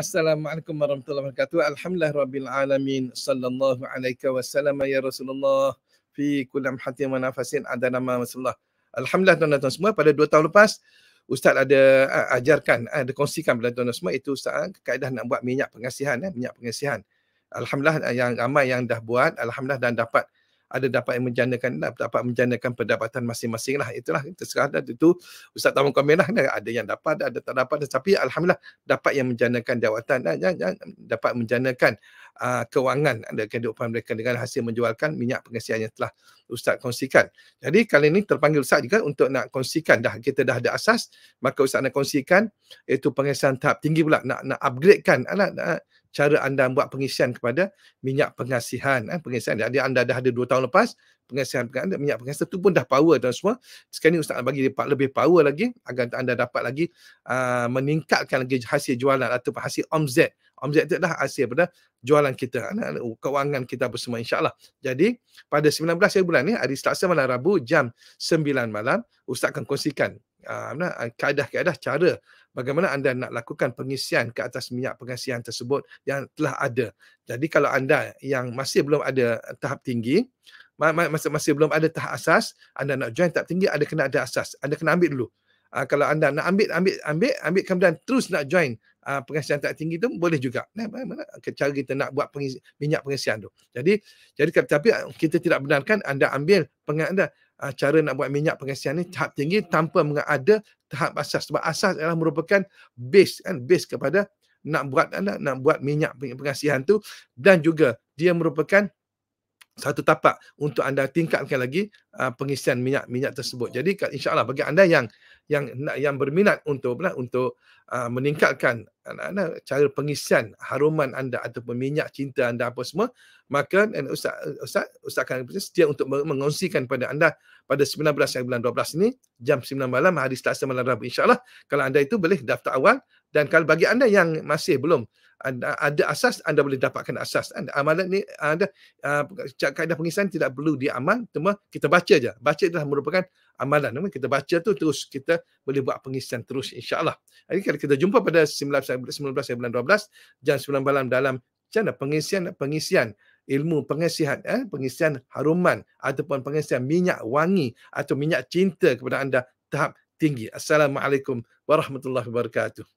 Assalamualaikum warahmatullahi wabarakatuh. Alhamdulillah rabbil alamin. Sallallahu alaihi wasallam ya Rasulullah fi kulli hati wa nafasin ada nama Rasulullah. Alhamdulillah tuan-tuan semua pada dua tahun lepas ustaz ada uh, ajarkan eh, ada kongsikan kepada tuan-tuan semua itu ustaz eh, kaedah nak buat minyak pengasihan eh minyak pengasihan. Alhamdulillah yang ramai yang dah buat, alhamdulillah dan dapat ada dapat yang menjanakan dapat menjanakan pendapatan masing-masing lah itulah terserah dah itu Ustaz Tamu komen lah ada yang dapat ada, ada tak dapat tapi Alhamdulillah dapat yang menjanakan jawatan dan, dan, dan dapat menjanakan uh, kewangan ada kehidupan mereka dengan hasil menjualkan minyak pengisian yang telah Ustaz kongsikan jadi kali ini terpanggil Ustaz juga untuk nak kongsikan dah kita dah ada asas maka Ustaz nak kongsikan itu pengisian tahap tinggi pula nak, nak upgrade kan anak, anak cara anda buat pengisian kepada minyak pengasihan eh, pengisian jadi anda dah ada dua tahun lepas pengisian anda minyak pengasihan itu pun dah power dan semua sekarang ini ustaz nak bagi lebih power lagi agar anda dapat lagi uh, meningkatkan lagi hasil jualan atau hasil omzet omzet itu adalah hasil pada jualan kita eh, kewangan kita apa semua insyaAllah jadi pada 19 hari bulan ini, hari Selasa malam Rabu jam 9 malam ustaz akan kongsikan mana ah, uh, kaedah-kaedah cara bagaimana anda nak lakukan pengisian ke atas minyak pengisian tersebut yang telah ada. Jadi kalau anda yang masih belum ada tahap tinggi, masih masih belum ada tahap asas, anda nak join tahap tinggi anda kena ada asas. Anda kena ambil dulu. Uh, kalau anda nak ambil ambil ambil ambil kemudian terus nak join uh, ah, pengisian tak tinggi tu boleh juga. Nah, mana cara kita nak buat pengisi, minyak pengisian tu. Jadi jadi tapi kita tidak benarkan anda ambil pengisian anda uh, cara nak buat minyak pengisian ni tahap tinggi tanpa ada tahap asas sebab asas adalah merupakan base kan base kepada nak buat anak nak buat minyak pengasihan tu dan juga dia merupakan satu tapak untuk anda tingkatkan lagi uh, pengisian minyak minyak tersebut. Jadi insyaallah bagi anda yang yang nak yang berminat untuk pula untuk uh, meningkatkan uh, anda cara pengisian haruman anda ataupun minyak cinta anda apa semua maka dan ustaz ustaz ustaz akan setia untuk mengongsikan kepada anda pada 19 hari bulan 12 ini jam 9 malam hari Selasa malam Rabu insyaallah kalau anda itu boleh daftar awal dan kalau bagi anda yang masih belum anda, ada asas anda boleh dapatkan asas anda, amalan ni anda uh, kaedah pengisian tidak perlu diamal cuma kita baca je baca itu merupakan amalan nama kita baca tu terus kita boleh buat pengisian terus insyaallah jadi kalau kita jumpa pada 19 19 bulan 12 jam 9 malam dalam channel pengisian pengisian ilmu pengisian eh, pengisian haruman ataupun pengisian minyak wangi atau minyak cinta kepada anda tahap tinggi assalamualaikum warahmatullahi wabarakatuh